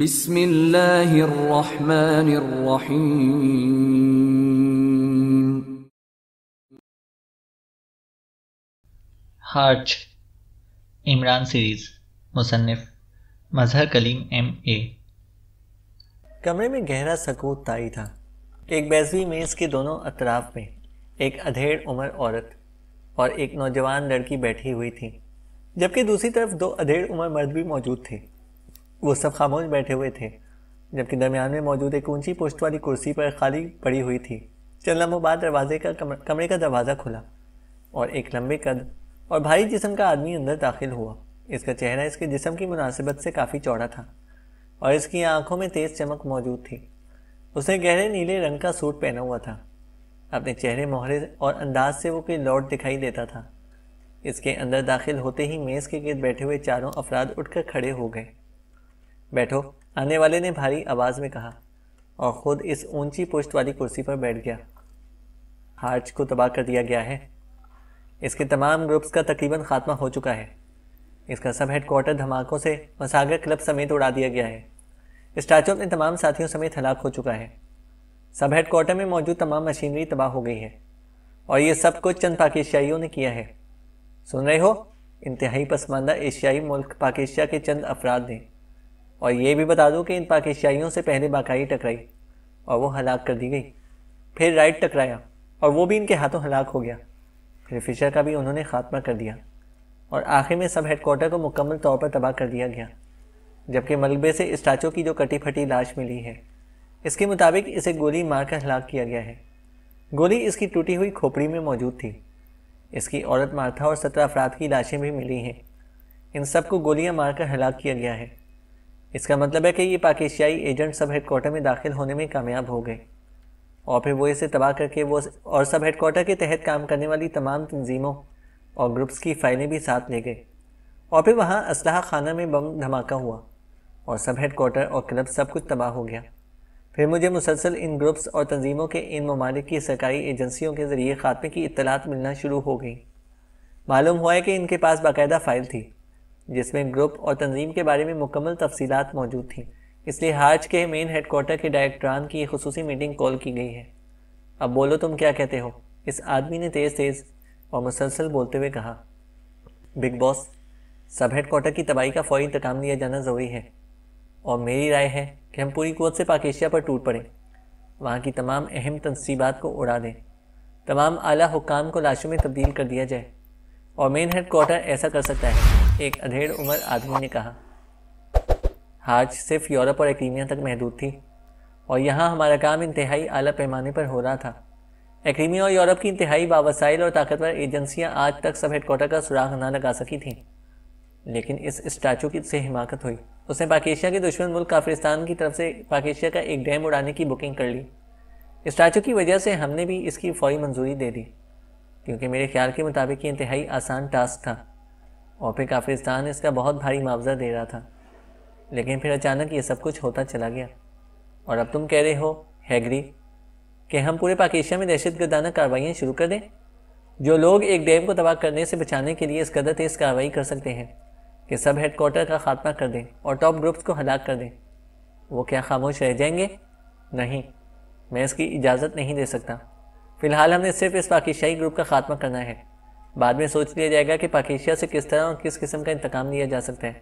بسم الله الرحمن الرحيم हार्च इमरान सीरीज मुसन्फ Mazhar Kaleem M A कमरे में गहरा सकूत ताई था एक बैसवी मेज़ के दोनों अतराफ में एक अधेड़ उम्र औरत और एक नौजवान लड़की बैठी हुई थी जबकि दूसरी तरफ दो अधेड़ उम्र मर्द भी मौजूद थे वो सब खामोश बैठे हुए थे जबकि दरमियान में मौजूद एक ऊंची पोस्ट वाली कुर्सी पर खाली पड़ी हुई थी चंद लम्हों बाद दरवाजे का कमरे का दरवाज़ा खुला और एक लंबे कद और भारी जिसम का आदमी अंदर दाखिल हुआ इसका चेहरा इसके जिसम की मुनासिबत से काफ़ी चौड़ा था और इसकी आंखों में तेज़ चमक मौजूद थी उसने गहरे नीले रंग का सूट पहना हुआ था अपने चेहरे मोहरे और अंदाज से वो कोई लौट दिखाई देता था इसके अंदर दाखिल होते ही मेज़ के गिर बैठे हुए चारों अफराद उठकर खड़े हो गए बैठो आने वाले ने भारी आवाज़ में कहा और ख़ुद इस ऊंची पुश्त वाली कुर्सी पर बैठ गया हार्च को तबाह कर दिया गया है इसके तमाम ग्रुप्स का तकरीबन खात्मा हो चुका है इसका सब हेडक्वार्टर धमाकों से मसागर क्लब समेत उड़ा दिया गया है स्टैचू अपने तमाम साथियों समेत हलाक हो चुका है सब हेडक्वार्टर में मौजूद तमाम मशीनरी तबाह हो गई है और ये सब कुछ चंद पाकिस्तानियों ने किया है सुन रहे हो इंतहाई पसमानदा एशियाई मुल्क पाकिस्तान के चंद अफराद ने और ये भी बता दो कि इन पाकिस्तानियों से पहले बाकाई टकराई और वो हलाक कर दी गई फिर राइट टकराया और वो भी इनके हाथों हलाक हो गया फिर फिशर का भी उन्होंने खात्मा कर दिया और आखिर में सब हेडकोार्टर को मुकम्मल तौर पर तबाह कर दिया गया जबकि मलबे से स्टाचो की जो कटी फटी लाश मिली है इसके मुताबिक इसे गोली मारकर हलाक किया गया है गोली इसकी टूटी हुई खोपड़ी में मौजूद थी इसकी औरत मार्था और सत्रह अफराद की लाशें भी मिली हैं इन सबको गोलियां मारकर हलाक किया गया है इसका मतलब है कि ये पाकिस्तानी एजेंट सब हेडकोार्टर में दाखिल होने में कामयाब हो गए और फिर वो इसे तबाह करके वो और सब हेडकोार्टर के तहत काम करने वाली तमाम तंजीमों और ग्रुप्स की फ़ाइलें भी साथ ले गए और फिर वहाँ असलाह खाना में बम धमाका हुआ और सब हेडकोार्टर और क्लब सब कुछ तबाह हो गया फिर मुझे मुसलसल इन ग्रुप्स और तंजीमों के इन ममालिक की सरकारी एजेंसियों के ज़रिए ख़ात्मे की इतलात मिलना शुरू हो गई मालूम हुआ है कि इनके पास बाकायदा फ़ाइल थी जिसमें ग्रुप और तंजीम के बारे में मुकम्मल तफसीत मौजूद थी इसलिए हार्ज के मेन हेडकोार्टर के डायरेक्टरान की खसूस मीटिंग कॉल की गई है अब बोलो तुम क्या कहते हो इस आदमी ने तेज़ तेज़ और मुसलसल बोलते हुए कहा बिग बॉस सब हेडकोार्टर की तबाही का फौरी इंतकाम लिया जाना ज़रूरी है और मेरी राय है कि हम पूरी कुत से पाकिस्तान पर टूट पड़ें वहाँ की तमाम अहम तनसीबात को उड़ा दें तमाम आला हुकाम को लाशों में तब्दील कर दिया जाए और मेन हेड क्वार्टर ऐसा कर सकता है एक अधेड़ उम्र आदमी ने कहा हाज सिर्फ यूरोप और एक्रीमिया तक महदूद थी और यहाँ हमारा काम इंतहाई आला पैमाने पर हो रहा था एक्रीमिया और यूरोप की इंतहाई बावसाइल और ताकतवर एजेंसियाँ आज तक सब हेडकोटर का सुराग ना लगा सकी थीं लेकिन इस स्टैचू की से हिमाकत हुई उसने पाकिस्तान के दुश्मन मुल्क काफ्रिस्तान की तरफ से पाकिस्तान का एक डैम उड़ाने की बुकिंग कर ली स्टैचू की वजह से हमने भी इसकी फौरी मंजूरी दे दी क्योंकि मेरे ख्याल के मुताबिक ये इंतहाई आसान टास्क था और फिर काफिस्तान इसका बहुत भारी मुआवजा दे रहा था लेकिन फिर अचानक ये सब कुछ होता चला गया और अब तुम कह रहे हो हैगरी कि हम पूरे पाकिस्तान में दहशत गर्दाना कार्रवाइयाँ शुरू कर दें जो लोग एक डैम को तबाह करने से बचाने के लिए इस कदर तेज़ कार्रवाई कर सकते हैं कि सब हेडकोार्टर का खात्मा कर दें और टॉप ग्रुप्स को हलाक कर दें वो क्या खामोश रह जाएंगे नहीं मैं इसकी इजाज़त नहीं दे सकता फ़िलहाल हमें सिर्फ इस पाकिस्तानी ग्रुप का खात्मा करना है बाद में सोच लिया जाएगा कि पाकिशिया से किस तरह और किस किस्म का इंतकाम लिया जा सकता है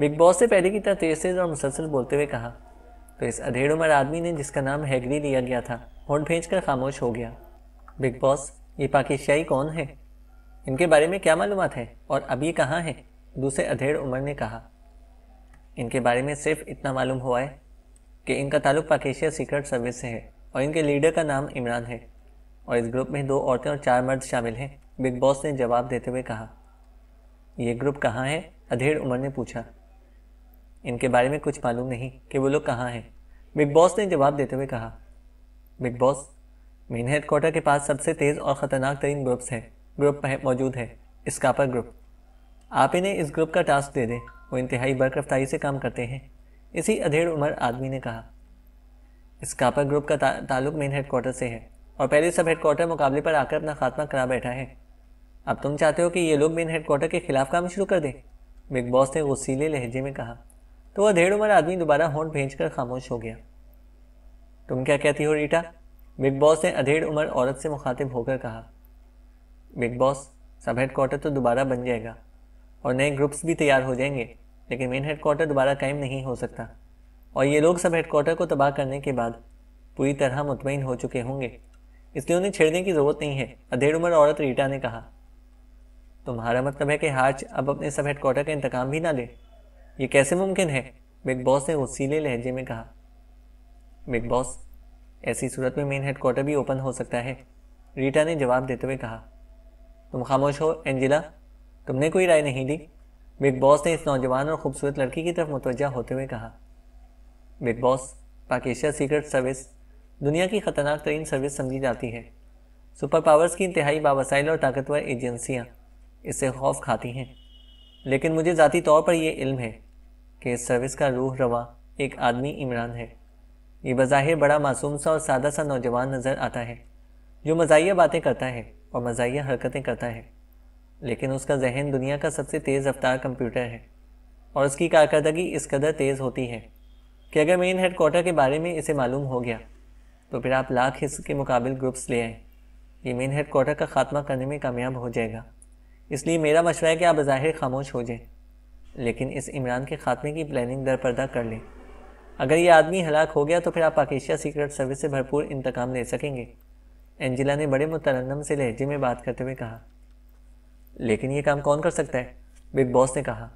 बिग बॉस से पहले की तरह तेज तेज और मुसलसल बोलते हुए कहा तो इस अधेड़ उमर आदमी ने जिसका नाम हैगरी लिया गया था होंड भेज कर खामोश हो गया बिग बॉस ये पाकिशियाई कौन है इनके बारे में क्या मालूम है और अब ये कहाँ है दूसरे अधेड़ उमर ने कहा इनके बारे में सिर्फ इतना मालूम हुआ है कि इनका ताल्लुक पाकिशिया सीक्रेट सर्विस से है और इनके लीडर का नाम इमरान है और इस ग्रुप में दो औरतें और चार मर्द शामिल हैं बिग बॉस ने जवाब देते हुए कहा यह ग्रुप कहाँ है अधेड़ उमर ने पूछा इनके बारे में कुछ मालूम नहीं कि वो लोग कहाँ हैं बिग बॉस ने जवाब देते हुए कहा big boss main headquarter के पास सबसे तेज़ और ख़तरनाक तरीन ग्रुप्स हैं ग्रुप मौजूद है स्कापर ग्रुप आप इन्हें इस ग्रुप का टास्क दे दें वो इंतहाई रफ्तारी से काम करते हैं इसी अधेड़ उमर आदमी ने कहा स्कापर ग्रुप का ता, ताल्लुक मेन हेड क्वार्टर से है और पहले सब हेड क्वार्टर मुकाबले पर आकर अपना खात्मा करा बैठा है अब तुम चाहते हो कि ये लोग मेन हेडक्वार्टर के खिलाफ काम शुरू कर दें बिग बॉस ने गुस्सीले लहजे में कहा तो वह ढेर उमर आदमी दोबारा होंठ भेज कर खामोश हो गया तुम क्या कहती हो रीटा बिग बॉस ने अधेड़ उमर औरत से मुखातिब होकर कहा बिग बॉस सब हेडक्वार्टर तो दोबारा बन जाएगा और नए ग्रुप्स भी तैयार हो जाएंगे लेकिन मेन हेडक्वार्टर दोबारा कायम नहीं हो सकता और ये लोग सब हेडक्वार्टर को तबाह करने के बाद पूरी तरह मुतमिन हो चुके होंगे इसलिए उन्हें छेड़ने की ज़रूरत नहीं है अधेड़ उमर औरत रीटा ने कहा तुम्हारा मतलब है कि हार्च अब अपने सब हेडक्वार्टर का इंतकाम भी ना ले ये कैसे मुमकिन है बिग बॉस ने उसीले लहजे में कहा बिग बॉस ऐसी सूरत में मेन हेडक्वार्टर भी ओपन हो सकता है रीटा ने जवाब देते हुए कहा तुम खामोश हो एंजिला तुमने कोई राय नहीं दी बिग बॉस ने इस नौजवान और खूबसूरत लड़की की तरफ मुतवजा होते हुए कहा big boss Pakistan secret service दुनिया की ख़तरनाक तरीन सर्विस समझी जाती है सुपर पावर्स की इंतहाई बावसाइल और ताकतवर एजेंसियाँ इससे खौफ खाती हैं लेकिन मुझे ज़ाती तौर पर यह इल्म है कि इस सर्विस का रूह रवा एक आदमी इमरान है ये बज़ाहिर बड़ा मासूम सा और सादा सा नौजवान नज़र आता है जो मज़ाहिया बातें करता है और मज़ाहिया हरकतें करता है लेकिन उसका जहन दुनिया का सबसे तेज़ रफ्तार कंप्यूटर है और उसकी कारकर्दगी इस कदर तेज़ होती है कि अगर मेन हेड क्वार्टर के बारे में इसे मालूम हो गया तो फिर आप लाख हिस्स के मुकाबल ग्रुप्स ले आएँ ये मेन हेड क्वार्टर का खात्मा करने में कामयाब हो जाएगा इसलिए मेरा मशवरा है कि आप बज़ाहिर खामोश हो जाएं लेकिन इस इमरान के खात्मे की प्लानिंग दरपर्दा कर लें अगर ये आदमी हलाक हो गया तो फिर आप पाकिस्तान सीक्रेट सर्विस से भरपूर इंतकाम ले सकेंगे एंजिला ने बड़े मुतरनम से लहजे में बात करते हुए कहा लेकिन ये काम कौन कर सकता है बिग बॉस ने कहा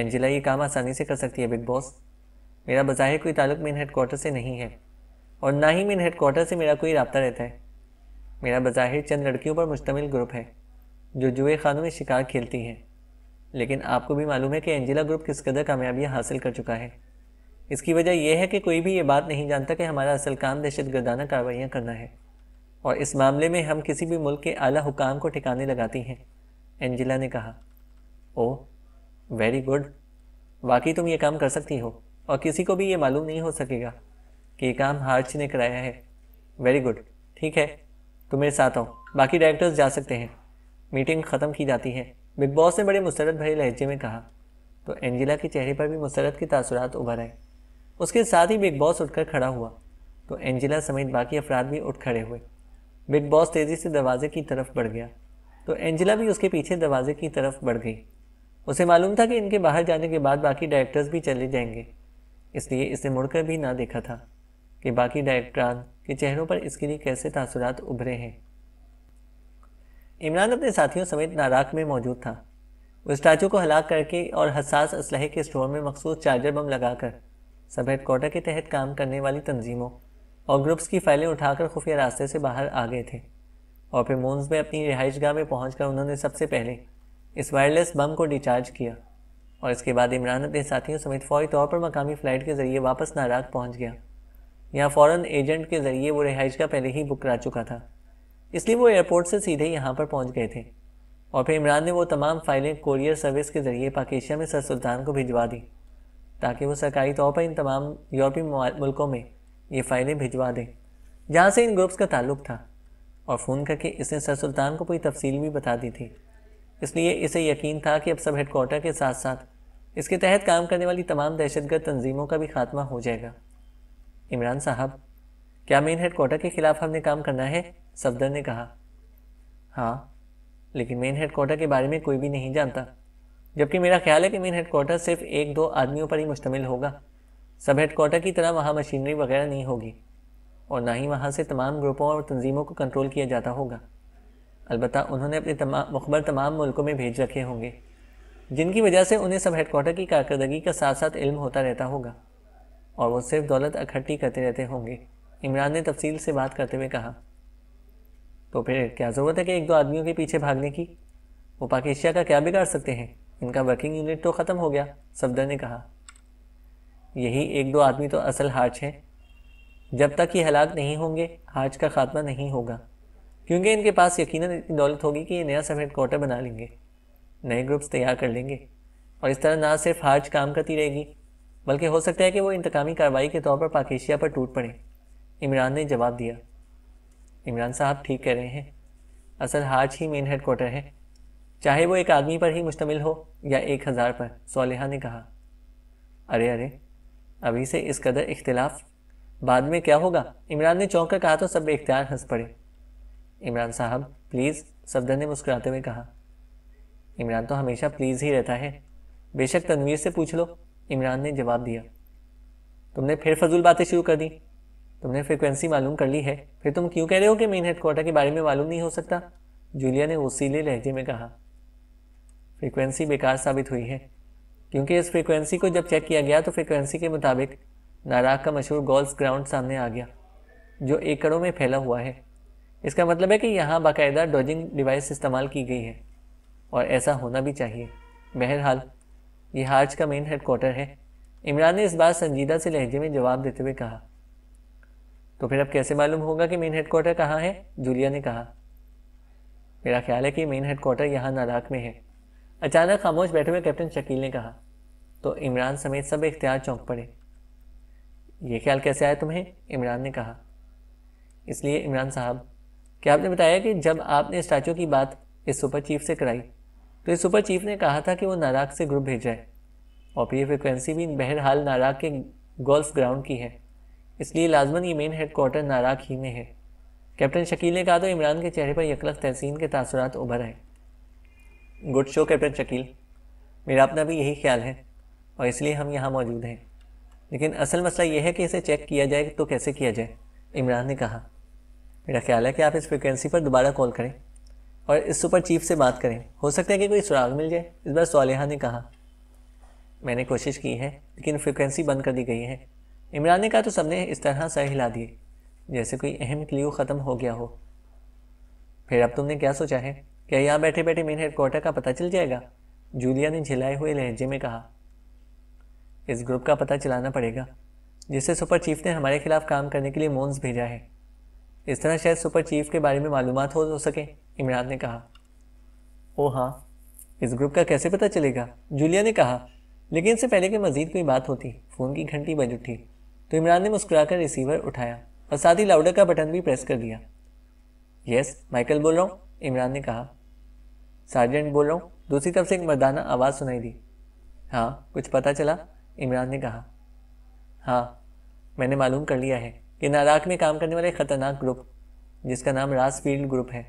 एंजिला ये काम आसानी से कर सकती है बिग बॉस मेरा बज़ाहिर कोई ताल्लुक मेन हेड क्वार्टर से नहीं है और ना ही मेन हेड क्वार्टर से मेरा कोई रबता रहता है मेरा बज़ाहिर चंद लड़कियों पर मुश्तमिल ग्रुप है जो जुए खानों में शिकार खेलती हैं लेकिन आपको भी मालूम है कि एंजिला ग्रुप किस कदर कामयाबियाँ हासिल कर चुका है इसकी वजह यह है कि कोई भी ये बात नहीं जानता कि हमारा असल काम दहशत गर्दाना कार्रवाइयाँ करना है और इस मामले में हम किसी भी मुल्क के आला हुकाम को ठिकाने लगाती हैं एंजिला ने कहा ओ वेरी गुड वाकई तुम ये काम कर सकती हो और किसी को भी ये मालूम नहीं हो सकेगा कि ये काम हार्च ने कराया है वेरी गुड ठीक है तुम मेरे साथ आओ बाकी डायरेक्टर्स जा सकते हैं मीटिंग ख़त्म की जाती है बिग बॉस ने बड़े मुस्रत भरे लहजे में कहा तो एंजिला के चेहरे पर भी मुसरत के तासुरात उभर आए उसके साथ ही बिग बॉस उठकर खड़ा हुआ तो एंजिला समेत बाकी अफराद भी उठ खड़े हुए बिग बॉस तेज़ी से दरवाजे की तरफ बढ़ गया तो एंजिला भी उसके पीछे दरवाजे की तरफ बढ़ गई उसे मालूम था कि इनके बाहर जाने के बाद बाकी डायरेक्टर्स भी चले जाएंगे इसलिए इसे मुड़कर भी ना देखा था कि बाकी डायरेक्टरान के चेहरों पर इसके लिए कैसे तसरत उभरे हैं इमरान अपने साथियों समेत नाराक में मौजूद था वो स्टैचू को हलाक करके और हसास इसलहे के स्टोर में मखसूस चार्जर बम लगाकर सब हेडकोटर के तहत काम करने वाली तंजीमों और ग्रुप्स की फाइलें उठाकर खुफिया रास्ते से बाहर आ गए थे और फिर मोन्स में अपनी रिहाइश गाह में पहुँच उन्होंने सबसे पहले इस वायरलेस बम को डिचार्ज किया और इसके बाद इमरान अपने साथियों समेत फौरी तौर पर मकामी फ़्लाइट के ज़रिए वापस नाराक पहुँच गया यहाँ फ़ौरन एजेंट के ज़रिए वो रिहाइश का पहले ही बुक करा चुका था इसलिए वो एयरपोर्ट से सीधे यहाँ पर पहुँच गए थे और फिर इमरान ने वो तमाम फाइलें कोरियर सर्विस के ज़रिए पाकिस्तान में सर सुल्तान को भिजवा दी ताकि वो सरकारी तौर पर इन तमाम यूरोपीय मुल्कों में ये फ़ाइलें भिजवा दें जहाँ से इन ग्रुप्स का ताल्लुक था और फ़ोन करके इसने सर सुल्तान को पूरी तफसील भी बता दी थी इसलिए इसे यकीन था कि अब सब हेडकोार्टर के साथ साथ इसके तहत काम करने वाली तमाम दहशतगर्द तंजीमों का भी खात्मा हो जाएगा इमरान साहब क्या मेन हेडकोार्टर के ख़िलाफ़ हमने काम करना है सफदर ने कहा हाँ लेकिन मेन हेडकोार्टर के बारे में कोई भी नहीं जानता जबकि मेरा ख्याल है कि मेन हेडकोार्टर सिर्फ एक दो आदमियों पर ही मुश्तमिल होगा सब हेडकोार्टर की तरह वहाँ मशीनरी वगैरह नहीं होगी और ना ही वहाँ से तमाम ग्रुपों और तंजीमों को कंट्रोल किया जाता होगा अलबत् उन्होंने अपने तमाम मुखबर तमाम मुल्कों में भेज रखे होंगे जिनकी वजह से उन्हें सब हेडकोार्टर की कारकर्दगी का साथ साथ इल्म होता रहता होगा और वो सिर्फ दौलत इकट्ठी करते रहते होंगे इमरान ने तफसील से बात करते हुए कहा तो फिर क्या ज़रूरत है कि एक दो आदमियों के पीछे भागने की वो पाकिस्तान का क्या बिगाड़ सकते हैं इनका वर्किंग यूनिट तो ख़त्म हो गया सफदर ने कहा यही एक दो आदमी तो असल हार्च हैं जब तक ये हलाक नहीं होंगे हार्च का खात्मा नहीं होगा क्योंकि इनके पास यकीन इतनी दौलत होगी कि ये नया सब हेडकोार्टर बना लेंगे नए ग्रुप्स तैयार कर लेंगे और इस तरह ना सिर्फ हार्च काम करती रहेगी बल्कि हो सकता है कि वो इंतकामी कार्रवाई के तौर पर पाकिस्तान पर टूट पड़े इमरान ने जवाब दिया इमरान साहब ठीक कह रहे हैं असल हाज ही मेन हेड क्वार्टर है चाहे वो एक आदमी पर ही मुश्तमिल हो या एक हज़ार पर सोलह ने कहा अरे अरे अभी से इस कदर इख्तलाफ बाद में क्या होगा इमरान ने चौंक कर कहा तो सब इख्तियार हंस पड़े इमरान साहब प्लीज़ सफदर ने मुस्कुराते हुए कहा इमरान तो हमेशा प्लीज़ ही रहता है बेशक तनवीर से पूछ लो इमरान ने जवाब दिया तुमने फिर फजूल बातें शुरू कर दी तुमने फ्रिक्वेंसी मालूम कर ली है फिर तुम क्यों कह रहे हो कि मेन हेडक्वार्टर के बारे में मालूम नहीं हो सकता जूलिया ने उसीले लहजे में कहा फ्रिक्वेंसी बेकार साबित हुई है क्योंकि इस फ्रिक्वेंसी को जब चेक किया गया तो फ्रिक्वेंसी के मुताबिक नाराग का मशहूर गोल्स ग्राउंड सामने आ गया जो एकड़ों में फैला हुआ है इसका मतलब है कि यहाँ बाकायदा डॉजिंग डिवाइस इस्तेमाल की गई है और ऐसा होना भी चाहिए बहरहाल ये हार्ज का मेन हेडक्वार्टर है इमरान ने इस बार संजीदा से लहजे में जवाब देते हुए कहा तो फिर अब कैसे मालूम होगा कि मेन हेडक्वार्टर कहाँ है जूलिया ने कहा मेरा ख्याल है कि मेन हेडक्वार्टर यहाँ नाराक में है अचानक खामोश बैठे हुए कैप्टन शकील ने कहा तो इमरान समेत सब इख्तियार चौंक पड़े ये ख्याल कैसे आया तुम्हें इमरान ने कहा इसलिए इमरान साहब क्या आपने बताया कि जब आपने स्टैचू की बात इस सुपर चीफ से कराई तो इस सुपर चीफ ने कहा था कि वो नाराक से ग्रुप भेजा है और फिर फ्रिक्वेंसी भी बहरहाल नाराक के गोल्फ ग्राउंड की है इसलिए लाजमन ये मेन हेड क्वार्टर नाराक ही में है कैप्टन शकील ने कहा तो इमरान के चेहरे पर यकलक तहसीन के तासरात उभर आए गुड शो कैप्टन शकील मेरा अपना भी यही ख्याल है और इसलिए हम यहाँ मौजूद हैं लेकिन असल मसला यह है कि इसे चेक किया जाए तो कैसे किया जाए इमरान ने कहा मेरा ख्याल है कि आप इस फ्रिक्वेंसी पर दोबारा कॉल करें और इस सुपर चीफ से बात करें हो सकता है कि कोई सुराग मिल जाए इस बार सालिहा ने कहा मैंने कोशिश की है लेकिन फ्रिक्वेंसी बंद कर दी गई है इमरान ने कहा तो सबने इस तरह सर हिला दिए जैसे कोई अहम क्लियो ख़त्म हो गया हो फिर अब तुमने क्या सोचा है क्या यहाँ बैठे बैठे मेन हेड क्वार्टर का पता चल जाएगा जूलिया ने झिलाए हुए लहजे में कहा इस ग्रुप का पता चलाना पड़ेगा जिसे सुपर चीफ ने हमारे खिलाफ काम करने के लिए मोन्स भेजा है इस तरह शायद सुपर चीफ के बारे में मालूम हो सके इमरान ने कहा ओ हाँ इस ग्रुप का कैसे पता चलेगा जूलिया ने कहा लेकिन इससे पहले के मजीद कोई बात होती फ़ोन की घंटी बज उठी तो इमरान ने मुस्कुराकर रिसीवर उठाया और साथ ही लाउडर का बटन भी प्रेस कर दिया यस माइकल बोल रहा हूँ इमरान ने कहा सार्जेंट बोल रहा हूँ दूसरी तरफ से एक मर्दाना आवाज़ सुनाई दी हाँ कुछ पता चला इमरान ने कहा हाँ मैंने मालूम कर लिया है कि नाराक में काम करने वाले ख़तरनाक ग्रुप जिसका नाम रास फील्ड ग्रुप है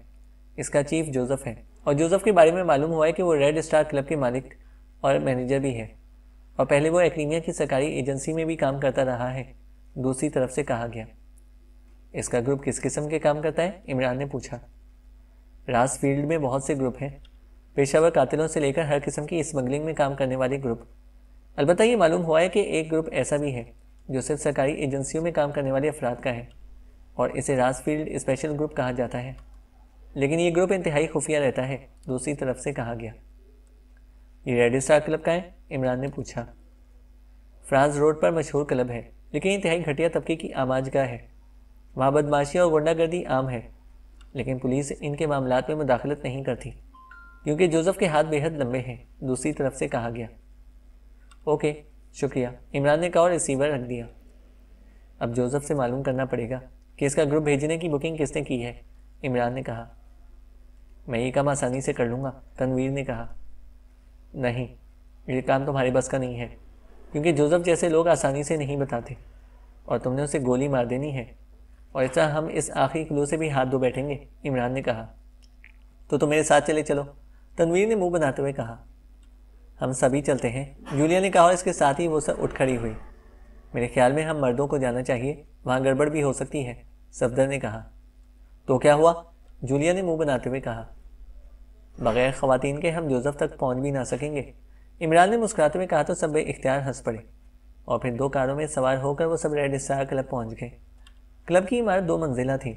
इसका चीफ जोसेफ है और जोसेफ के बारे में मालूम हुआ है कि वो रेड स्टार क्लब के मालिक और मैनेजर भी है और पहले वो एक्रीमिया की सरकारी एजेंसी में भी काम करता रहा है दूसरी तरफ से कहा गया इसका ग्रुप किस किस्म के काम करता है इमरान ने पूछा रास फील्ड में बहुत से ग्रुप हैं पेशावर कातिलों से लेकर हर किस्म की स्मगलिंग में काम करने वाले ग्रुप अलबत्त ये मालूम हुआ है कि एक ग्रुप ऐसा भी है जो सिर्फ सरकारी एजेंसियों में काम करने वाले अफराद का है और इसे रास फील्ड स्पेशल ग्रुप कहा जाता है लेकिन ये ग्रुप इंतहाई खुफिया रहता है दूसरी तरफ से कहा गया ये रेडियो स्टार क्लब का है इमरान ने पूछा फ्रांस रोड पर मशहूर क्लब है लेकिन इंतहाई घटिया तबके की आवाज का है वहाँ बदमाशी और गुंडागर्दी आम है लेकिन पुलिस इनके मामला में मुदाखलत नहीं करती क्योंकि जोसफ के हाथ बेहद लंबे हैं दूसरी तरफ से कहा गया ओके शुक्रिया इमरान ने कहा और रिसीवर रख दिया अब जोसफ से मालूम करना पड़ेगा कि इसका ग्रुप भेजने की बुकिंग किसने की है इमरान ने कहा मैं ये काम आसानी से कर लूँगा तनवीर ने कहा नहीं ये काम तुम्हारे बस का नहीं है क्योंकि जोसेफ जैसे लोग आसानी से नहीं बताते और तुमने उसे गोली मार देनी है और ऐसा हम इस आखिरी क्लू से भी हाथ धो बैठेंगे इमरान ने कहा तो तुम मेरे साथ चले चलो तनवीर ने मुंह बनाते हुए कहा हम सभी चलते हैं जूलिया ने कहा और इसके साथ ही वो सब उठ खड़ी हुई मेरे ख्याल में हम मर्दों को जाना चाहिए वहाँ गड़बड़ भी हो सकती है सफदर ने कहा तो क्या हुआ जूलिया ने मुंह बनाते हुए कहा बग़ैर ख़वान के हम जोज़फ़ तक पहुँच भी ना सकेंगे इमरान ने मुस्कुराते हुए कहा तो सब इख्तियार हंस पड़े और फिर दो कारों में सवार होकर वो सब रेड स्टार क्लब पहुँच गए क्लब की इमारत दो मंजिला थी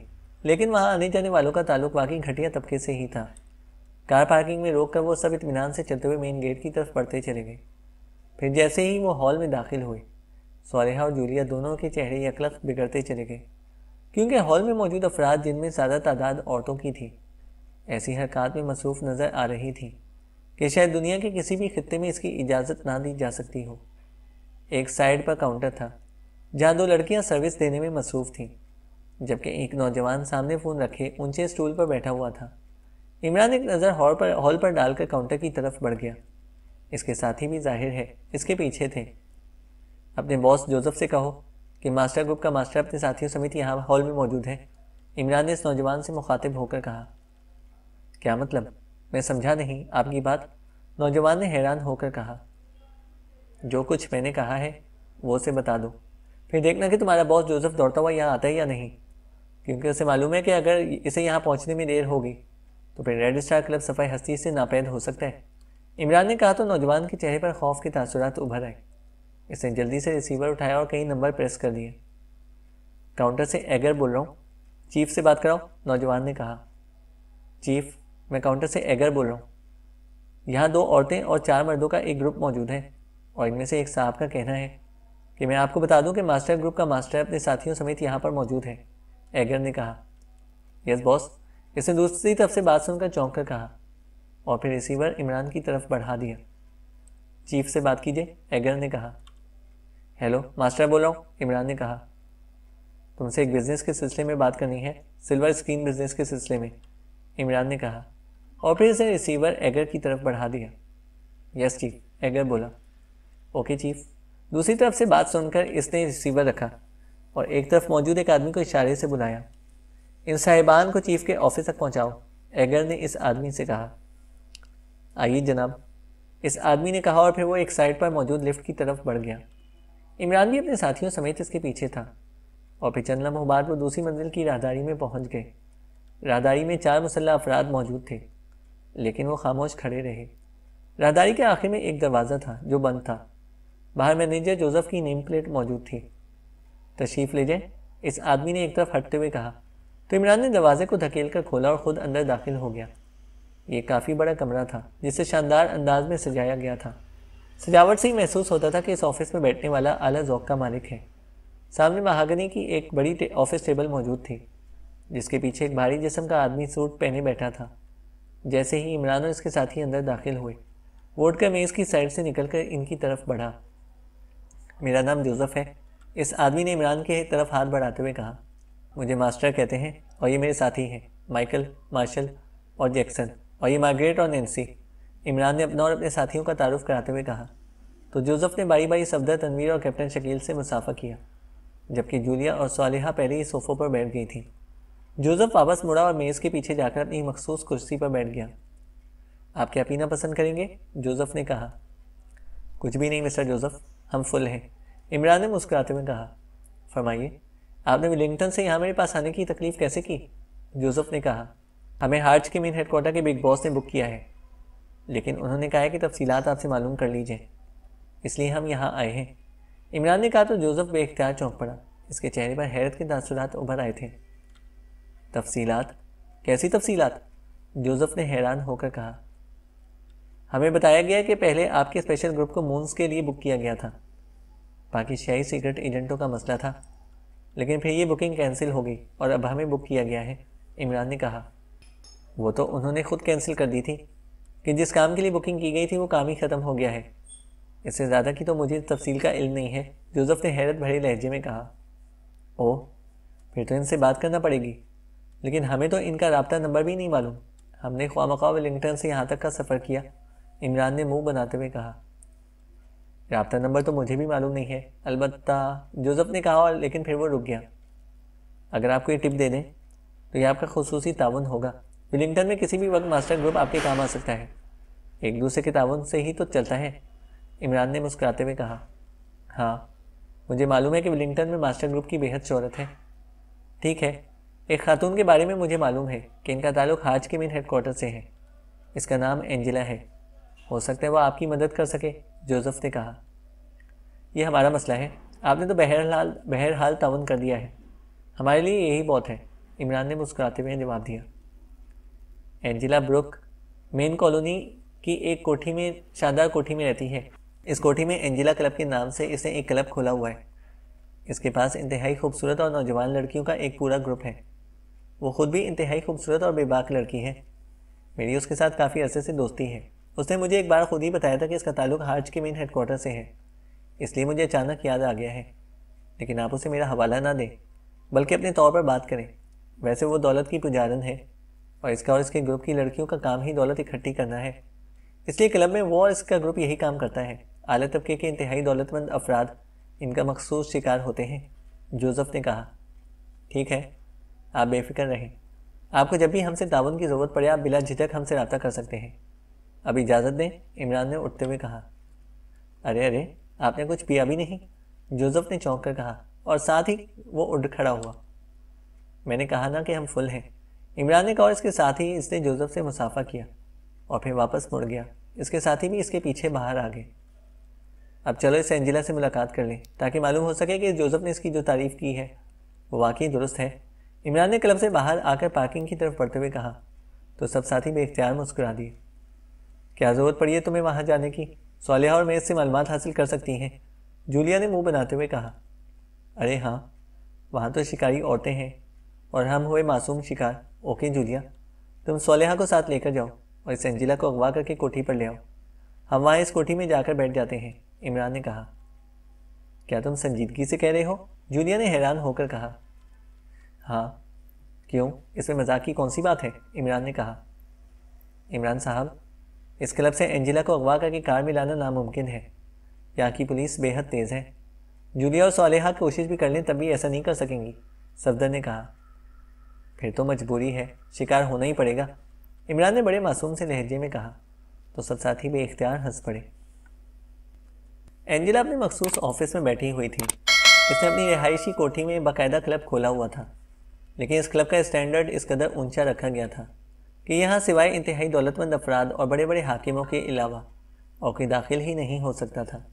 लेकिन वहाँ आने जाने वालों का ताल्लुक वाकई घटिया तबके से ही था कार पार्किंग में रोक कर वो सब इतमान से चलते हुए मेन गेट की तरफ पढ़ते चले गए फिर जैसे ही वो हॉल में दाखिल हुए सोरेहा और जूलिया दोनों के चेहरे यकलक बिगड़ते चले गए क्योंकि हॉल में मौजूद अफराद जिनमें ज़्यादा तादाद औरतों की थी ऐसी हरकत में मसरूफ़ नज़र आ रही थी कि शायद दुनिया के किसी भी खत्े में इसकी इजाज़त ना दी जा सकती हो एक साइड पर काउंटर था जहाँ दो लड़कियाँ सर्विस देने में मसरूफ़ थीं जबकि एक नौजवान सामने फ़ोन रखे ऊंचे स्टूल पर बैठा हुआ था इमरान एक नज़र हॉल पर हॉल पर डालकर काउंटर की तरफ बढ़ गया इसके साथी भी जाहिर है इसके पीछे थे अपने बॉस जोसेफ से कहो कि मास्टर ग्रुप का मास्टर अपने साथियों समेत यहाँ हॉल में मौजूद है इमरान ने इस नौजवान से मुखातिब होकर कहा क्या मतलब मैं समझा नहीं आपकी बात नौजवान ने हैरान होकर कहा जो कुछ मैंने कहा है वो से बता दो फिर देखना कि तुम्हारा बॉस जोसेफ दौड़ता हुआ यहाँ आता है या नहीं क्योंकि उसे मालूम है कि अगर इसे यहाँ पहुँचने में देर होगी तो फिर रेड स्टार क्लब सफाई हस्ती से नापैद हो सकता है इमरान ने कहा तो नौजवान के चेहरे पर खौफ के तासुरात उभर आए इसने जल्दी से रिसीवर उठाया और कई नंबर प्रेस कर दिए काउंटर से एगर बोल रहा हूँ चीफ से बात कराओ नौजवान ने कहा चीफ मैं काउंटर से एगर बोल रहा हूँ यहाँ दो औरतें और चार मर्दों का एक ग्रुप मौजूद है और इनमें से एक साहब का कहना है कि मैं आपको बता दूं कि मास्टर ग्रुप का मास्टर अपने साथियों समेत यहाँ पर मौजूद है एगर ने कहा यस बॉस इसने दूसरी तरफ से बात सुनकर चौंक कर कहा और फिर रिसीवर इमरान की तरफ बढ़ा दिया चीफ से बात कीजिए एगर ने कहा हेलो मास्टर बोल रहा हूँ इमरान ने कहा तुमसे एक बिज़नेस के सिलसिले में बात करनी है सिल्वर स्क्रीन बिज़नेस के सिलसिले में इमरान ने कहा और फिर उसने रिसीवर एगर की तरफ बढ़ा दिया यस चीफ एगर बोला ओके चीफ दूसरी तरफ से बात सुनकर इसने रिसीवर रखा और एक तरफ मौजूद एक आदमी को इशारे से बुलाया इन साहिबान को चीफ के ऑफिस तक पहुंचाओ एगर ने इस आदमी से कहा आइए जनाब इस आदमी ने कहा और फिर वो एक साइड पर मौजूद लिफ्ट की तरफ बढ़ गया इमरान भी अपने साथियों समेत इसके पीछे था और फिर चंद लम्हों बाद वो दूसरी मंजिल की राहदारी में पहुंच गए राहदारी में चार मुसल्ला अफराद मौजूद थे लेकिन वो खामोश खड़े रहे राहदारी के आखिर में एक दरवाज़ा था जो बंद था बाहर मैनेजर जोसेफ की नेम प्लेट मौजूद थी तशरीफ़ ले जाए इस आदमी ने एक तरफ हटते हुए कहा तो इमरान ने दरवाज़े को धकेल कर खोला और ख़ुद अंदर दाखिल हो गया ये काफ़ी बड़ा कमरा था जिसे शानदार अंदाज में सजाया गया था सजावट से ही महसूस होता था कि इस ऑफिस में बैठने वाला आला जौक का मालिक है सामने महागनी की एक बड़ी ऑफिस टेबल मौजूद थी जिसके पीछे एक भारी जिसम का आदमी सूट पहने बैठा था जैसे ही इमरान और इसके साथी अंदर दाखिल हुए वोट का मेज़ की साइड से निकलकर इनकी तरफ बढ़ा मेरा नाम जोसफ़ है इस आदमी ने इमरान के तरफ हाथ बढ़ाते हुए कहा मुझे मास्टर कहते हैं और ये मेरे साथी हैं माइकल मार्शल और जैक्सन और ये मार्गरेट और नैन्सी इमरान ने अपना और अपने साथियों का तारुफ कराते हुए कहा तो जोसफ़ ने बारी बारी सफदर तनवीर और कैप्टन शकील से मुसाफा किया जबकि जूलिया और सालिहा पहले ही सोफ़ों पर बैठ गई थी जोसेफ वापस मुड़ा और मेज़ के पीछे जाकर अपनी मखसूस कुर्सी पर बैठ गया आप क्या पीना पसंद करेंगे जोसेफ ने कहा कुछ भी नहीं मिस्टर जोसेफ हम फुल हैं इमरान ने मुस्कुराते हुए कहा फरमाइए आपने विलिंगटन से यहाँ मेरे पास आने की तकलीफ़ कैसे की जोसेफ ने कहा हमें हार्च के मेन हेडकोार्टर के बिग बॉस ने बुक किया है लेकिन उन्होंने कहा है कि तफसीत आपसे मालूम कर लीजिए इसलिए हम यहाँ आए हैं इमरान ने कहा तो जोसेफ बेख्तियार चौंक पड़ा इसके चेहरे पर हैरत के तासरात उभर आए थे तफसीलात कैसी तफसीलात जोसेफ ने हैरान होकर कहा हमें बताया गया कि पहले आपके स्पेशल ग्रुप को मून्स के लिए बुक किया गया था पाकिस्तानी सीक्रेट एजेंटों का मसला था लेकिन फिर ये बुकिंग कैंसिल हो गई और अब हमें बुक किया गया है इमरान ने कहा वो तो उन्होंने खुद कैंसिल कर दी थी कि जिस काम के लिए बुकिंग की गई थी वो काम ही ख़त्म हो गया है इससे ज़्यादा की तो मुझे तफसील का इल्म नहीं है जोसेफ ने हैरत भरे लहजे में कहा ओह फिर तो इनसे बात करना पड़ेगी लेकिन हमें तो इनका रबता नंबर भी नहीं मालूम हमने ख्वा मखा वेलिंगटन से यहाँ तक का सफ़र किया इमरान ने मुंह बनाते हुए कहा रबता नंबर तो मुझे भी मालूम नहीं है अलबत् जोसफ़ ने कहा और लेकिन फिर वो रुक गया अगर आपको ये टिप दे दें तो ये आपका खसूसी ताउन होगा विलिंगटन में किसी भी वक्त मास्टर ग्रुप आपके काम आ सकता है एक दूसरे के ताउन से ही तो चलता है इमरान ने मुस्कुराते हुए कहा हाँ मुझे मालूम है कि विलिंगटन में मास्टर ग्रुप की बेहद शहरत है ठीक है एक खातून के बारे में मुझे मालूम है कि इनका ताल्लुक हाज के हेड हेडकोार्टर से है इसका नाम एंजिला है हो सकता है वह आपकी मदद कर सके जोसफ ने कहा यह हमारा मसला है आपने तो बहरहाल बहरहाल तावन कर दिया है हमारे लिए यही बहुत है इमरान ने मुस्कुराते हुए जवाब दिया एंजिला ब्रुक मेन कॉलोनी की एक कोठी में शानदार कोठी में रहती है इस कोठी में एंजिला क्लब के नाम से इसने एक क्लब खोला हुआ है इसके पास इंतहाई खूबसूरत और नौजवान लड़कियों का एक पूरा ग्रुप है वो ख़ुद भी इंतहाई खूबसूरत और बेबाक लड़की है मेरी उसके साथ काफ़ी अरसे से दोस्ती है उसने मुझे एक बार खुद ही बताया था कि इसका ताल्लुक हार्ज के मेन हेडकोार्टर से है इसलिए मुझे अचानक याद आ गया है लेकिन आप उसे मेरा हवाला ना दें बल्कि अपने तौर पर बात करें वैसे वो दौलत की पुजारन है और इसका और इसके ग्रुप की लड़कियों का काम ही दौलत इकट्ठी करना है इसलिए क्लब में वो और इसका ग्रुप यही काम करता है आला तबके के इंतहाई दौलतमंद अफराद इनका मखसूस शिकार होते हैं जोसफ ने कहा ठीक है आप बेफिक्र रहें आपको जब भी हमसे तावन की ज़रूरत पड़े आप बिला झिझक हमसे रबा कर सकते हैं अब इजाज़त दें इमरान ने उठते हुए कहा अरे अरे आपने कुछ पिया भी नहीं जोसेफ ने चौंक कर कहा और साथ ही वो उठ खड़ा हुआ मैंने कहा ना कि हम फुल हैं इमरान ने कहा इसके साथ ही इसने जोसेफ से मुसाफा किया और फिर वापस मुड़ गया इसके साथ ही भी इसके पीछे बाहर आ गए अब चलो इस एंजिला से मुलाकात कर लें ताकि मालूम हो सके कि जोजफ़ ने इसकी जो तारीफ़ की है वो वाकई दुरुस्त है इमरान ने क्लब से बाहर आकर पार्किंग की तरफ बढ़ते हुए कहा तो सब साथी बेख्तियार मुस्कुरा दिए क्या ज़रूरत पड़ी है तुम्हें वहाँ जाने की सोलिया और मेज से मालूम हासिल कर सकती हैं जूलिया ने मुंह बनाते हुए कहा अरे हाँ वहाँ तो शिकारी औरतें हैं और हम हुए मासूम शिकार ओके जूलिया तुम सोलेहा को साथ लेकर जाओ और इस एंजिला को अगवा करके कोठी पर ले आओ हम वहाँ इस कोठी में जाकर बैठ जाते हैं इमरान ने कहा क्या तुम संजीदगी से कह रहे हो जूलिया ने हैरान होकर कहा हाँ क्यों इसमें मजाक की कौन सी बात है इमरान ने कहा इमरान साहब इस क्लब से एंजिला को अगवा करके कार में लाना नामुमकिन है यहाँ की पुलिस बेहद तेज़ है जूलिया और सालेहा कोशिश भी कर लें तभी ऐसा नहीं कर सकेंगी सफदर ने कहा फिर तो मजबूरी है शिकार होना ही पड़ेगा इमरान ने बड़े मासूम से लहजे में कहा तो सब साथी बेख्तियार हंस पड़े एंजिला अपने मखसूस ऑफिस में बैठी हुई थी इसने अपनी रिहायशी कोठी में बाकायदा क्लब खोला हुआ था लेकिन इस क्लब का स्टैंडर्ड इस कदर ऊंचा रखा गया था कि यहाँ सिवाय इंतहाई दौलतमंद अफराद और बड़े बड़े हाकिमों के अलावा और कोई दाखिल ही नहीं हो सकता था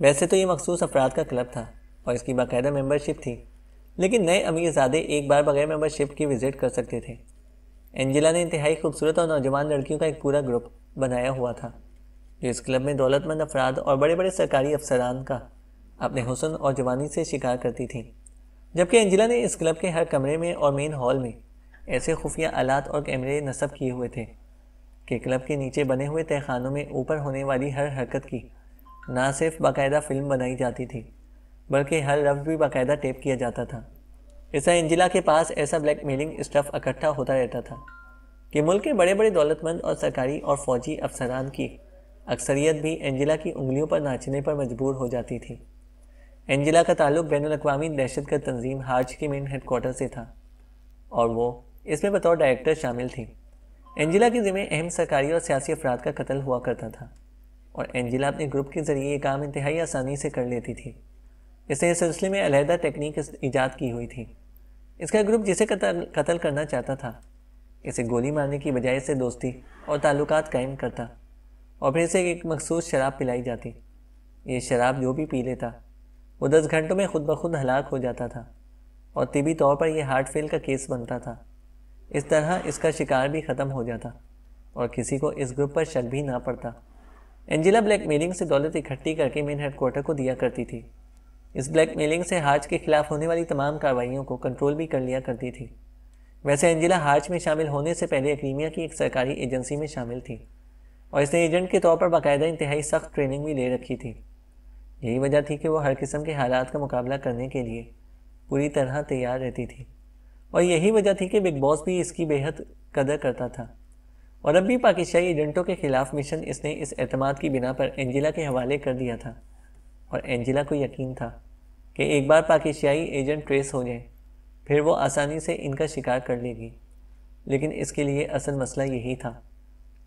वैसे तो ये मखसूस अफराद का क्लब था और इसकी बाकायदा मेंबरशिप थी लेकिन नए अमीरजादे एक बार बगैर मेंबरशिप की विज़िट कर सकते थे एंजिला ने इंतहाई खूबसूरत और नौजवान लड़कियों का एक पूरा ग्रुप बनाया हुआ था जो इस क्लब में दौलतमंद अफराद और बड़े बड़े सरकारी अफसरान का अपने हुसन और जवानी से शिकार करती थी जबकि एंजिला ने इस क्लब के हर कमरे में और मेन हॉल में ऐसे खुफिया आलात और कैमरे नस्ब किए हुए थे कि क्लब के नीचे बने हुए तहखानों में ऊपर होने वाली हर हरकत की ना सिर्फ बाकायदा फिल्म बनाई जाती थी बल्कि हर लफ्ज़ भी बाकायदा टेप किया जाता था ऐसा एंजिला के पास ऐसा ब्लैक मेलिंग स्टफ़ इकट्ठा होता रहता था कि मुल्क के बड़े बड़े दौलतमंद और सरकारी और फौजी अफसरान की अक्सरियत भी एंजिला की उंगलियों पर नाचने पर मजबूर हो जाती थी एंजिला का ताल्लुक बैन अवी दहशत गर्द तंजीम हाज के मेन हेडकोार्टर से था और वो इसमें बतौर डायरेक्टर शामिल थी एंजिला के ज़िम्मे अहम सरकारी और सियासी अफराद का कत्ल हुआ करता था और एंजिला अपने ग्रुप के ज़रिए ये काम इंतहाई आसानी से कर लेती थी इसने इस सिलसिले में अलहदा टेक्निक ईजाद की हुई थी इसका ग्रुप जिसे कतल कत्ल करना चाहता था इसे गोली मारने की बजाय से दोस्ती और ताल्लुक कायम करता और फिर इसे एक मखसूस शराब पिलाई जाती ये शराब जो भी पी लेता वो दस घंटों में खुद ब खुद हलाक हो जाता था और तिबी तौर पर यह हार्ट फेल का केस बनता था इस तरह इसका शिकार भी ख़त्म हो जाता और किसी को इस ग्रुप पर शक भी ना पड़ता एंजिला ब्लैक मेलिंग से दौलत इकट्ठी करके मेन हेडकोार्टर को दिया करती थी इस ब्लैक मेलिंग से हार्च के खिलाफ होने वाली तमाम कार्रवाइयों को कंट्रोल भी कर लिया करती थी वैसे एंजिला हार्च में शामिल होने से पहले अक्रीमिया की एक सरकारी एजेंसी में शामिल थी और इसने एजेंट के तौर पर बाकायदा इंतहाई सख्त ट्रेनिंग भी ले रखी थी यही वजह थी कि वो हर किस्म के हालात का मुकाबला करने के लिए पूरी तरह तैयार रहती थी और यही वजह थी कि बिग बॉस भी इसकी बेहद कदर करता था और अब भी पाकिस्तानी एजेंटों के खिलाफ मिशन इसने इस अतमाद की बिना पर एंजिला के हवाले कर दिया था और एंजिला को यकीन था कि एक बार पाकिस्तानी एजेंट ट्रेस हो जाए फिर वो आसानी से इनका शिकार कर लेगी लेकिन इसके लिए असल मसला यही था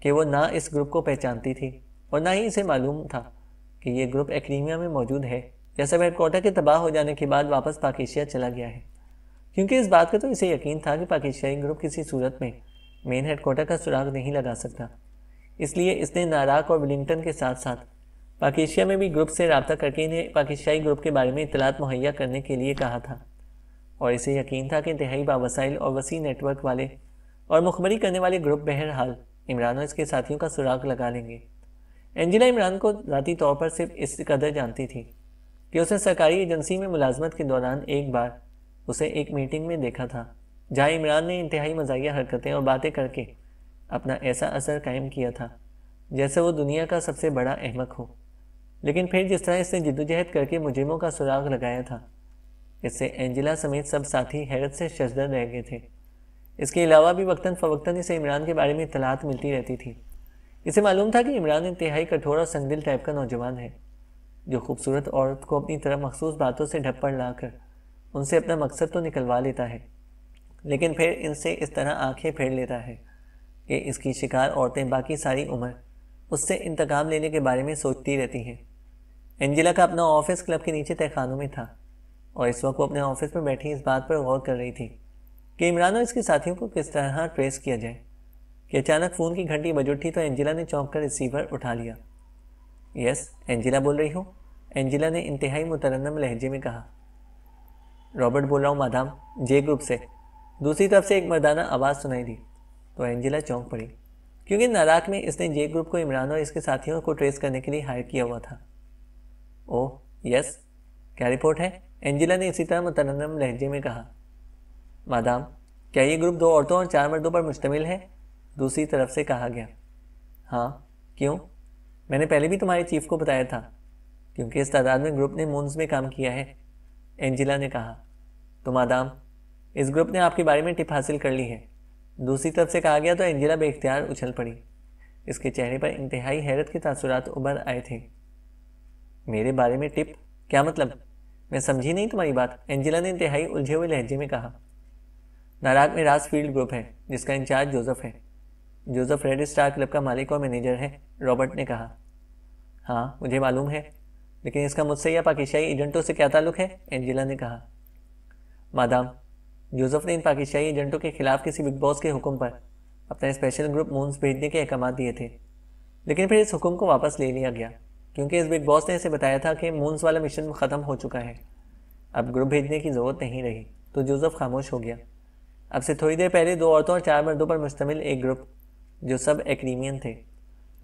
कि वो ना इस ग्रुप को पहचानती थी और ना ही इसे मालूम था कि ये ग्रुप एक्रीमिया में मौजूद है यह सब हेडकोटा के तबाह हो जाने के बाद वापस पाकिशिया चला गया है क्योंकि इस बात का तो इसे यकीन था कि पाकिस्तानी ग्रुप किसी सूरत में मेन हेडकोटा का सुराग नहीं लगा सकता इसलिए इसने नाराक और विलिंगटन के साथ साथ पाकिस्तान में भी ग्रुप से रबता करके इन्हें पाकिस्तानी ग्रुप के बारे में इतलात मुहैया करने के लिए कहा था और इसे यकीन था कि इंतहाई बावसाइल और वसी नेटवर्क वाले और मुखबरी करने वाले ग्रुप बहरहाल इमरान और इसके साथियों का सुराग लगा लेंगे एंजिला इमरान को ज़ाती तौर पर सिर्फ इस कदर जानती थी कि उसे सरकारी एजेंसी में मुलाजमत के दौरान एक बार उसे एक मीटिंग में देखा था जहाँ इमरान ने इंतहाई मजाया हरकतें और बातें करके अपना ऐसा असर कायम किया था जैसे वो दुनिया का सबसे बड़ा अहमक हो लेकिन फिर जिस तरह इसने जद्दोजहद करके मुजरिमों का सुराग लगाया था इससे एंजिला समेत सब साथी हैरत से शजदर रह गए थे इसके अलावा भी वक्ता फ़वक्ता इसे इमरान के बारे में इतलात मिलती रहती थी इसे मालूम था कि इमरान इंतहाई कठोर और संगदिल टाइप का नौजवान है जो खूबसूरत औरत को अपनी तरह मखसूस बातों से ढप्पड़ लाकर उनसे अपना मकसद तो निकलवा लेता है लेकिन फिर इनसे इस तरह आंखें फेर लेता है कि इसकी शिकार औरतें बाकी सारी उम्र उससे इंतकाम लेने के बारे में सोचती रहती हैं एंजिला का अपना ऑफिस क्लब के नीचे तहखानों में था और इस वक्त वो अपने ऑफिस में बैठी इस बात पर गौर कर रही थी कि इमरान और इसके साथियों को किस तरह ट्रेस किया जाए कि अचानक फ़ोन की घंटी बज उठी तो एंजिला ने चौंक कर रिसीवर उठा लिया यस एंजिला बोल रही हो एंजिला ने इंतहाई मुतरनम लहजे में कहा रॉबर्ट बोल रहा हूँ मादाम जे ग्रुप से दूसरी तरफ से एक मर्दाना आवाज़ सुनाई दी तो एंजिला चौंक पड़ी क्योंकि नाराक में इसने जे ग्रुप को इमरान और इसके साथियों को ट्रेस करने के लिए हायर किया हुआ था ओह यस क्या रिपोर्ट है एंजिला ने इसी तरह मुतरनम लहजे में कहा मादाम क्या ये ग्रुप दो औरतों और चार मर्दों पर मुश्तमिल है दूसरी तरफ से कहा गया हाँ क्यों मैंने पहले भी तुम्हारे चीफ को बताया था क्योंकि इस तादाद में ग्रुप ने मून्स में काम किया है एंजिला ने कहा तुम तो आदाम इस ग्रुप ने आपके बारे में टिप हासिल कर ली है दूसरी तरफ से कहा गया तो एंजिला बेख्तियार उछल पड़ी इसके चेहरे पर इंतहाई हैरत के तासुरात उभर आए थे मेरे बारे में टिप क्या मतलब मैं समझी नहीं तुम्हारी बात एंजिला ने इंतहाई उलझे हुए लहजे में कहा नाराग में राज फील्ड ग्रुप है जिसका इंचार्ज जोसेफ है जोसेफ रेड स्टार क्लब का मालिक और मैनेजर है रॉबर्ट ने कहा हाँ मुझे मालूम है लेकिन इसका मुझसे या पाकिस्तानी एजेंटों से क्या ताल्लुक है एंजिला ने कहा मादाम जोसेफ ने इन पाकिस्तानी एजेंटों के खिलाफ किसी बिग बॉस के हुक्म पर अपना स्पेशल ग्रुप मोन्स भेजने के अहकाम दिए थे लेकिन फिर इस हुक्म को वापस ले लिया गया क्योंकि इस बिग बॉस ने इसे बताया था कि मोन्स वाला मिशन ख़त्म हो चुका है अब ग्रुप भेजने की ज़रूरत नहीं रही तो जोसेफ खामोश हो गया अब से थोड़ी देर पहले दो औरतों और चार मर्दों पर मुश्तमिल एक ग्रुप जो सब एक्डीमियन थे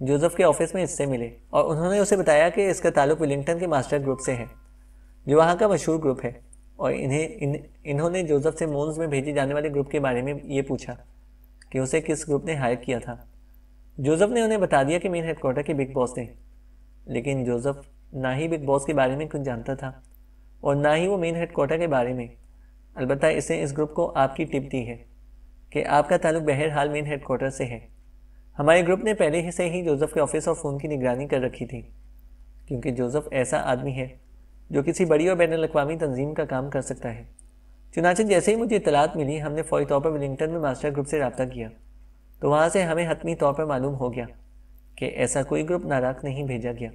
जोसेफ के ऑफिस में इससे मिले और उन्होंने उसे बताया कि इसका ताल्लुक विलिंगटन के मास्टर ग्रुप से है जो वहाँ का मशहूर ग्रुप है और इन्हें इन इन्होंने जोसेफ से मोन्स में भेजे जाने वाले ग्रुप के बारे में ये पूछा कि उसे किस ग्रुप ने हायर किया था जोसेफ ने उन्हें बता दिया कि मेन हेडक्वार्टर के बिग बॉस ने लेकिन जोसेफ ना ही बिग बॉस के बारे में कुछ जानता था और ना ही वो मेन हेडक्वार्टर के बारे में अलबत्त इसने इस ग्रुप को आपकी टिप दी है कि आपका ताल्लुक बहरहाल मेन हेडक्वार्टर से है हमारे ग्रुप ने पहले ही से ही जोसेफ के ऑफिस और फ़ोन की निगरानी कर रखी थी क्योंकि जोसेफ ऐसा आदमी है जो किसी बड़ी और बैन अवी तंजीम का काम कर सकता है चुनाचे जैसे ही मुझे इतलात मिली हमने फौरी तौर पर विलिंगटन में मास्टर ग्रुप से रबता किया तो वहाँ से हमें हतमी तौर पर मालूम हो गया कि ऐसा कोई ग्रुप नाराक नहीं भेजा गया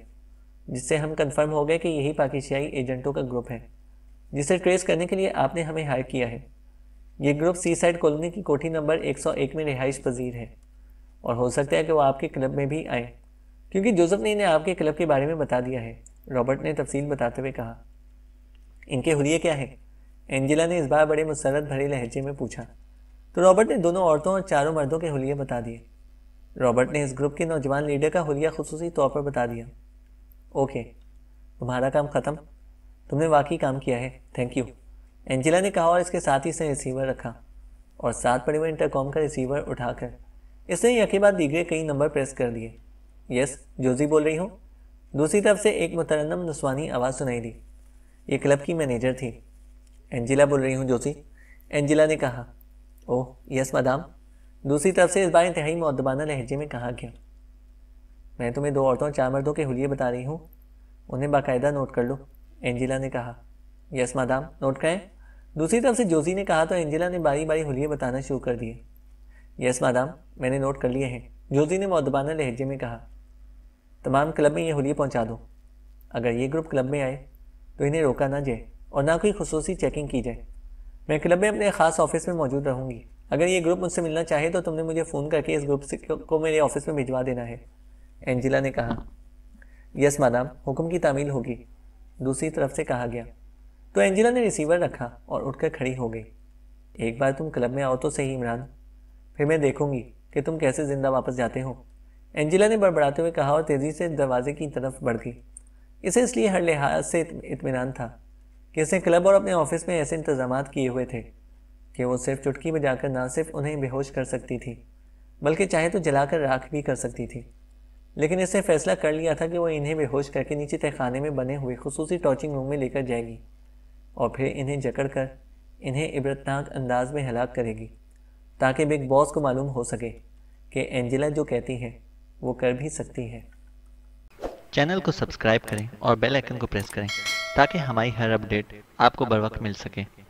जिससे हम कन्फर्म हो गए कि यही पाकिस्तानी एजेंटों का ग्रुप है जिसे ट्रेस करने के लिए आपने हमें हायर किया है ये ग्रुप सी साइड कॉलोनी की कोठी नंबर 101 में रिहाइश पजीर है और हो सकता है कि वो आपके क्लब में भी आए क्योंकि जोसेफ ने इन्हें आपके क्लब के बारे में बता दिया है रॉबर्ट ने तफसील बताते हुए कहा इनके हुए क्या है एंजिला ने इस बार बड़े मुसरत भरे लहजे में पूछा तो रॉबर्ट ने दोनों औरतों और चारों मर्दों के हुए बता दिए रॉबर्ट ने इस ग्रुप के नौजवान लीडर का हुलिया खसूस तौर पर बता दिया ओके तुम्हारा काम ख़त्म तुमने वाकई काम किया है थैंक यू एंजिला ने कहा और इसके साथ ही इसने रिसीवर रखा और साथ पड़े हुए इंटरकॉम का रिसीवर उठाकर इसने के बाद दिए कई नंबर प्रेस कर दिए यस जोजी बोल रही हूँ दूसरी तरफ से एक मुतरनम नस्वानी आवाज़ सुनाई दी ये क्लब की मैनेजर थी एंजिला बोल रही हूँ जोसी एंजिला ने कहा ओह यस मदाम दूसरी तरफ से इस बार इंतहाई मदबाना लहजे में कहा गया मैं तुम्हें दो औरतों चार मर्दों के हुलिये बता रही हूँ उन्हें बाकायदा नोट कर लो एंजिला ने कहा यस मदाम नोट करें दूसरी तरफ से जोशी ने कहा तो एंजिला ने बारी बारी हुलिये बताना शुरू कर दिए यस मादाम मैंने नोट कर लिए हैं जोजी ने मौदबाना लहजे में कहा तमाम क्लब में ये होली पहुंचा दो अगर ये ग्रुप क्लब में आए तो इन्हें रोका ना जाए और ना कोई खसूसी चेकिंग की जाए मैं क्लब में अपने ख़ास ऑफिस में मौजूद रहूँगी अगर ये ग्रुप मुझसे मिलना चाहे तो तुमने मुझे फ़ोन करके इस ग्रुप से को मेरे ऑफिस में भिजवा देना है एंजिला ने कहा यस मादाम हुक्म की तामील होगी दूसरी तरफ से कहा गया तो एंजिला ने रिसीवर रखा और उठकर खड़ी हो गई एक बार तुम क्लब में आओ तो सही इमरान फिर मैं देखूंगी कि तुम कैसे ज़िंदा वापस जाते हो एंजिला ने बड़बड़ाते हुए कहा और तेज़ी से दरवाजे की तरफ बढ़ गई इसे इसलिए हर लिहाज से इतमान था कि उसने क्लब और अपने ऑफिस में ऐसे इंतजाम किए हुए थे कि वो सिर्फ चुटकी बजाकर ना सिर्फ उन्हें बेहोश कर सकती थी बल्कि चाहे तो जलाकर राख भी कर सकती थी लेकिन इसने फैसला कर लिया था कि वो इन्हें बेहोश करके नीचे तहखाने में बने हुए खसूसी टॉर्चिंग रूम में लेकर जाएगी और फिर इन्हें जकड़ कर इन्हें इबरतनाक अंदाज में हलाक करेगी ताकि बिग बॉस को मालूम हो सके कि एंजेला जो कहती है वो कर भी सकती है चैनल को सब्सक्राइब करें और बेल आइकन को प्रेस करें ताकि हमारी हर अपडेट आपको बर वक्त मिल सके